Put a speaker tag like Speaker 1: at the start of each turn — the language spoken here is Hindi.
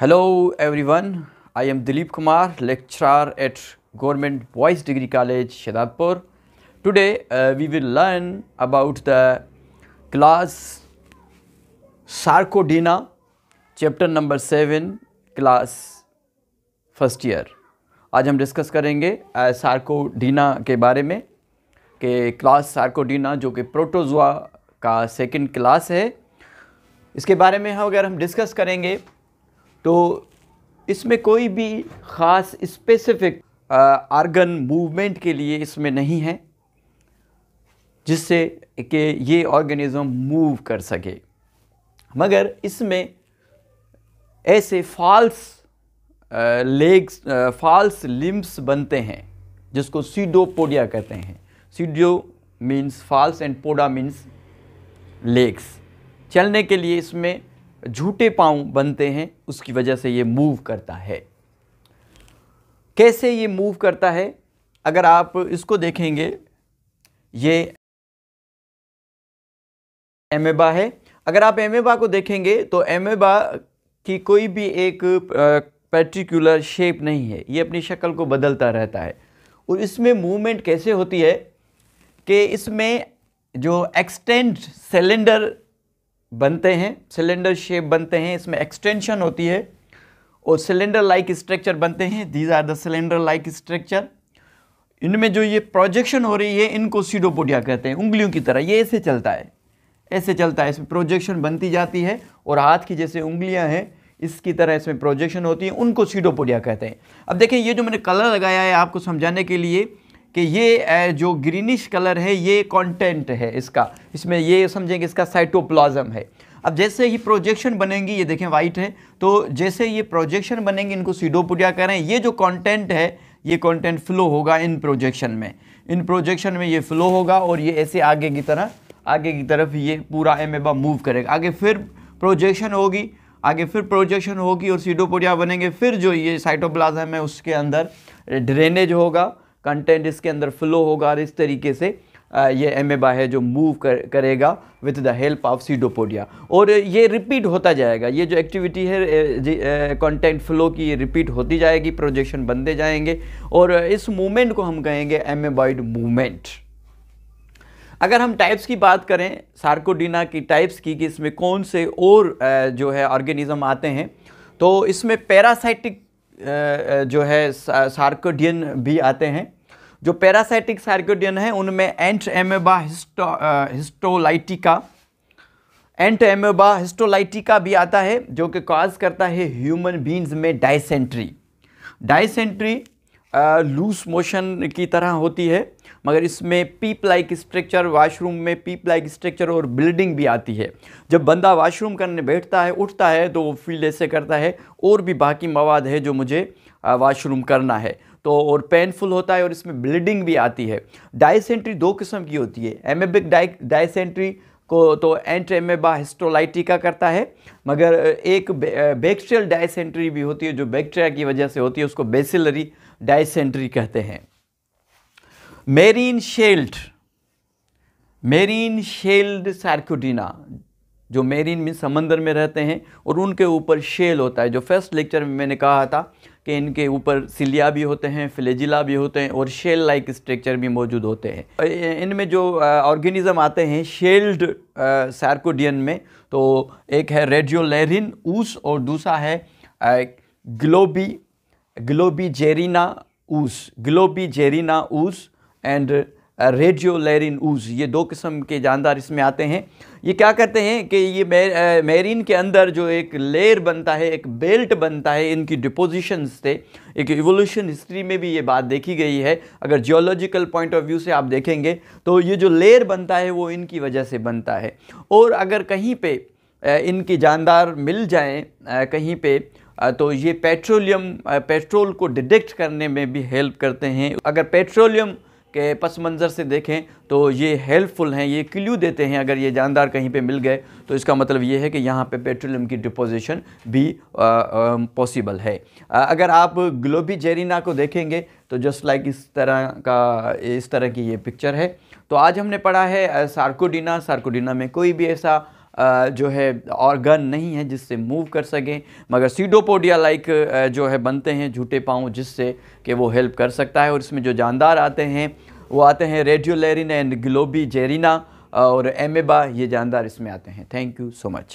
Speaker 1: Hello everyone, I am Dilip Kumar, lecturer at Government Boys Degree College, Shadadpur. Today uh, we will learn about the class Sarcodina, chapter number 7, class first year. आज हम डिस्कस करेंगे सार्कोडीना के बारे में कि क्लास सार्कोडीना जो कि प्रोटोजोआ का सेकंड क्लास है इसके बारे में हम अगर हम डिस्कस करेंगे तो इसमें कोई भी ख़ास स्पेसिफिक आर्गन मूवमेंट के लिए इसमें नहीं है जिससे कि ये ऑर्गेनिज़म मूव कर सके मगर इसमें ऐसे फॉल्स लेग्स फॉल्स लिम्स बनते हैं जिसको सीडोपोडिया कहते हैं pseudo means false and poda means legs चलने के लिए इसमें झूठे पाँव बनते हैं उसकी वजह से ये मूव करता है कैसे ये मूव करता है अगर आप इसको देखेंगे ये एमेबा है अगर आप एमेबा को देखेंगे तो एमेबा की कोई भी एक पर्टिकुलर शेप नहीं है ये अपनी शक्ल को बदलता रहता है और इसमें मूवमेंट कैसे होती है कि इसमें जो एक्सटेंड सिलेंडर बनते हैं सिलेंडर शेप बनते हैं इसमें एक्सटेंशन होती है और सिलेंडर लाइक स्ट्रक्चर बनते हैं these are the cylinder like structure इनमें जो ये प्रोजेक्शन हो रही है इनको सीडोपोडिया कहते हैं उंगलियों की तरह ये ऐसे चलता है ऐसे चलता है इसमें प्रोजेक्शन बनती जाती है और हाथ की जैसे उंगलियां हैं इसकी तरह इसमें प्रोजेक्शन होती है उनको सीडोपोडिया कहते हैं अब देखें ये जो मैंने कलर लगाया है आपको समझाने के लिए कि ये जो ग्रीनिश कलर है ये कंटेंट है इसका इसमें ये समझेंगे इसका साइटोप्लाज्म है अब जैसे ही प्रोजेक्शन बनेंगी ये देखें वाइट है तो जैसे ये प्रोजेक्शन बनेंगे इनको सीडोपुटिया करें ये जो कंटेंट है ये कंटेंट फ्लो होगा इन प्रोजेक्शन में इन प्रोजेक्शन में ये फ्लो होगा और ये ऐसे आगे की तरह आगे की तरफ ये पूरा एमेबा मूव करेगा आगे फिर प्रोजेक्शन होगी आगे फिर प्रोजेक्शन होगी और सीडोपोडिया बनेंगे फिर जो ये साइटोप्लाज्म है उसके अंदर ड्रेनेज होगा कंटेंट इसके अंदर फ्लो होगा और इस तरीके से ये एमेबा है जो मूव कर, करेगा with the help of pseudopodia और ये रिपीट होता जाएगा ये जो एक्टिविटी है कंटेंट फ्लो की ये रिपीट होती जाएगी प्रोजेक्शन बनते जाएंगे और इस मूवमेंट को हम कहेंगे एमेबाइड मूवमेंट अगर हम टाइप्स की बात करें सार्कोडिना की टाइप्स की कि इसमें कौन से और जो है ऑर्गेनिज्म आते हैं तो इसमें पैरासाइटिक जो है सार्कोडियन भी आते हैं जो पैरासाइटिक सार्कोडियन है उनमें Entamoeba histo histolytica Entamoeba histolytica भी आता है जो कि कॉज करता है ह्यूमन बींग्स में डायसेंट्री डायसेंट्री लूज मोशन की तरह होती है मगर इसमें पीप लाइक स्ट्रक्चर वाशरूम में पीप लाइक स्ट्रक्चर और बिल्डिंग भी आती है जब बंदा वाशरूम करने बैठता है उठता है तो वो फील ऐसे करता है और भी बाकी मवाद है जो मुझे वाशरूम करना है तो और पेनफुल होता है और इसमें ब्लीडिंग भी आती है डायसेंट्री दो किस्म की होती है एमेबिक डायसेंट्री को तो एंट एमेबा हिस्टोलाइटिका करता है मगर एक बे, बैक्टीरियल डायसेंट्री भी होती है जो बैक्टीरिया की वजह से होती है उसको बेसिलरी डायसेंट्री कहते हैं मेरीन शेल्ड मेरीन शेल्ड सार्क्यूटिना जो मेरीन में समंदर में रहते हैं और उनके ऊपर शेल होता है जो फर्स्ट लेक्चर में मैंने कहा था कि इनके ऊपर सिलिया भी होते हैं फ्लेजिला भी होते हैं और शेल लाइक स्ट्रक्चर भी मौजूद होते हैं इनमें जो ऑर्गेनिज्म आते हैं शेल्ड सार्कोडियन में तो एक है रेडियोलेरिन ऊस और दूसरा है ग्लोबी ग्लोबीजेरिना ऊस ग्लोबीजेरिना ऊस एंड रेडियोलेरिन ऊस ये दो किस्म के जानदार इसमें आते हैं ये क्या करते हैं कि ये मेरीन के अंदर जो एक लेयर बनता है एक बेल्ट बनता है इनकी डिपोजिशन से एक इवोल्यूशन हिस्ट्री में भी ये बात देखी गई है अगर जियोलॉजिकल पॉइंट ऑफ व्यू से आप देखेंगे तो ये जो लेयर बनता है वो इनकी वजह से बनता है और अगर कहीं पर इनकी जानदार मिल जाएँ कहीं पर तो ये पेट्रोलियम पेट्रोल को डिटेक्ट करने में भी हेल्प करते हैं अगर पेट्रोलियम के पस मंज़र से देखें तो ये हेल्पफुल हैं ये क्ल्यू देते हैं अगर ये जानदार कहीं पे मिल गए तो इसका मतलब ये है कि यहाँ पे पेट्रोलियम की डिपोजिशन भी पॉसिबल है आ, अगर आप ग्लोबी जेरिना को देखेंगे तो जस्ट लाइक इस तरह का इस तरह की ये पिक्चर है तो आज हमने पढ़ा है सार्कोडिना सार्कोडिना में कोई भी ऐसा जो है ऑर्गन नहीं है जिससे मूव कर सकें मगर सीडोपोडिया लाइक जो है बनते हैं झूठे पाँव जिससे कि वो हेल्प कर सकता है और इसमें जो जानदार आते हैं वो आते हैं रेडियोलेरिन एंड ग्लोबी जेरिना और एमेबा ये जानदार इसमें आते हैं थैंक यू सो मच